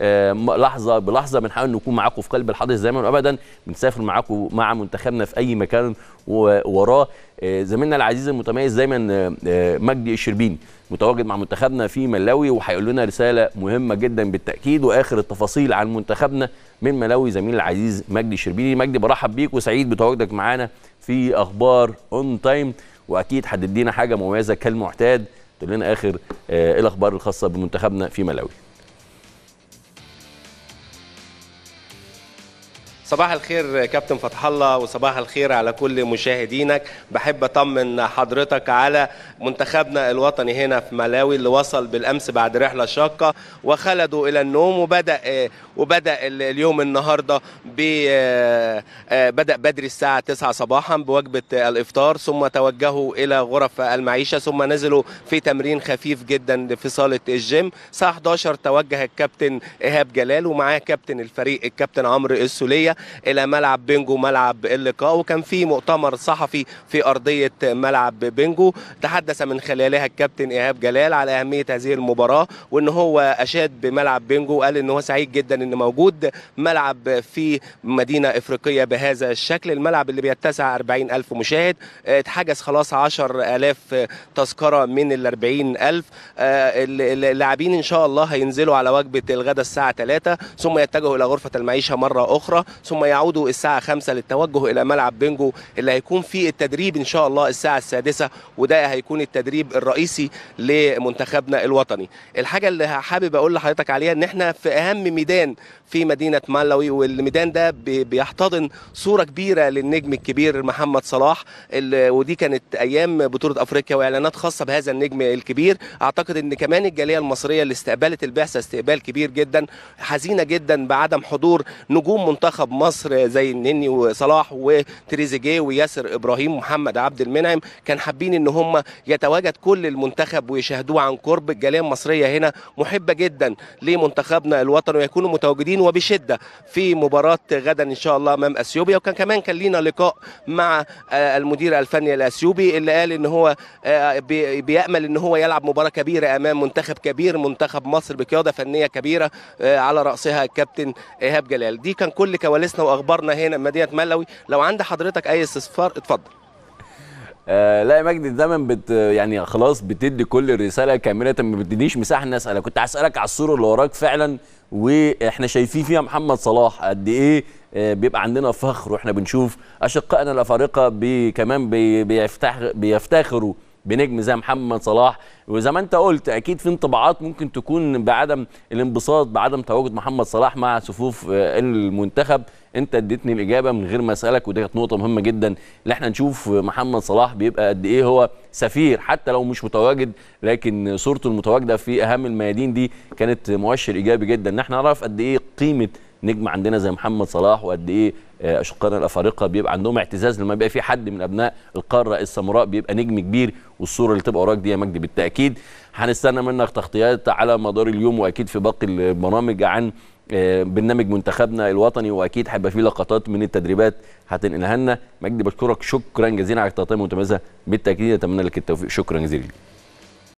آه، لحظه بلحظه بنحاول نكون معاكم في قلب الحدث دايما وابدا بنسافر معاكم مع منتخبنا في اي مكان وراه آه، زميلنا العزيز المتميز دايما آه، مجدي الشربيني متواجد مع منتخبنا في ملاوي وهيقول لنا رساله مهمه جدا بالتاكيد واخر التفاصيل عن منتخبنا من ملاوي زميل العزيز مجدي الشربيني مجدي برحب بيك وسعيد بتواجدك معانا في اخبار اون تايم واكيد هتدينا حاجه مميزه كالمعتاد تقول لنا اخر إيه الاخبار الخاصه بمنتخبنا في ملاوي صباح الخير كابتن فتح الله وصباح الخير على كل مشاهدينك بحب اطمن حضرتك على منتخبنا الوطني هنا في ملاوي اللي وصل بالامس بعد رحله شاقه وخلدوا الى النوم وبدا وبدا اليوم النهارده ب آه، بدا بدري الساعه 9 صباحا بوجبه الافطار ثم توجهوا الى غرف المعيشه ثم نزلوا في تمرين خفيف جدا في صاله الجيم الساعه 11 توجه الكابتن ايهاب جلال ومعاه كابتن الفريق الكابتن عمرو السوليه الى ملعب بنجو ملعب اللقاء وكان في مؤتمر صحفي في ارضيه ملعب بنجو تحدث من خلالها الكابتن ايهاب جلال على اهميه هذه المباراه وان هو اشاد بملعب بنجو وقال ان هو سعيد جدا ان موجود ملعب في مدينه افريقيه بهذا الشكل الملعب اللي بيتسع 40 الف مشاهد اتحجز خلاص 10000 تذكره من ال 40 الف اللاعبين ان شاء الله هينزلوا على وجبه الغداء الساعه 3 ثم يتجهوا الى غرفه المعيشه مره اخرى ثم يعودوا الساعة 5 للتوجه إلى ملعب بينجو اللي هيكون فيه التدريب إن شاء الله الساعة السادسة وده هيكون التدريب الرئيسي لمنتخبنا الوطني الحاجة اللي حابب أقول لحضرتك عليها إن إحنا في أهم ميدان في مدينة مالاوي والميدان ده بيحتضن صورة كبيرة للنجم الكبير محمد صلاح ودي كانت أيام بطولة أفريقيا وإعلانات خاصة بهذا النجم الكبير أعتقد إن كمان الجالية المصرية اللي استقبلت البعثة استقبال كبير جدا حزينة جدا بعدم حضور نجوم منتخب مصر زي النني وصلاح وتريزيجيه وياسر ابراهيم ومحمد عبد المنعم كان حابين ان هم يتواجد كل المنتخب ويشاهدوه عن قرب الجاليه المصريه هنا محبه جدا لمنتخبنا الوطني ويكونوا متواجدين وبشده في مباراه غدا ان شاء الله امام اثيوبيا وكان كمان كان لينا لقاء مع آه، المدير الفني الاثيوبي اللي قال ان هو آه، بيامل ان هو يلعب مباراه كبيره امام منتخب كبير منتخب مصر بقياده فنيه كبيره آه، على راسها الكابتن ايهاب جلال دي كان كل كواليس مجالسنا واخبارنا هنا مدينه ملوي لو عند حضرتك اي استفسار اتفضل آه لا يا مجدي دايما بت يعني خلاص بتدي كل الرساله كامله ما بتدينيش مساحه ان اسالك كنت هسالك على الصوره اللي وراك فعلا واحنا شايفين فيها محمد صلاح قد ايه آه، بيبقى عندنا فخر واحنا بنشوف اشقائنا الافارقه بي كمان بيفتخروا بنجم زي محمد صلاح وزي ما انت قلت اكيد في انطباعات ممكن تكون بعدم الانبساط بعدم تواجد محمد صلاح مع صفوف آه، المنتخب انت اديتني الاجابه من غير ما اسالك ودي كانت نقطه مهمه جدا ان احنا نشوف محمد صلاح بيبقى قد ايه هو سفير حتى لو مش متواجد لكن صورته المتواجده في اهم الميادين دي كانت مؤشر ايجابي جدا ان احنا نعرف قد ايه قيمه نجم عندنا زي محمد صلاح وقد ايه آه، اشقائنا الافارقه بيبقى عندهم اعتزاز لما بيبقى في حد من ابناء القاره السمراء بيبقى نجم كبير والصوره اللي تبقى وراك دي يا مجدي بالتاكيد هنستنى منك تغطيات على مدار اليوم واكيد في باقي البرامج عن آه، برنامج منتخبنا الوطني واكيد هيبقى فيه لقطات من التدريبات هتنقلها لنا مجدي بشكرك شكرا جزيلا على التغطيه المتميزه بالتاكيد اتمنى لك التوفيق شكرا جزيلا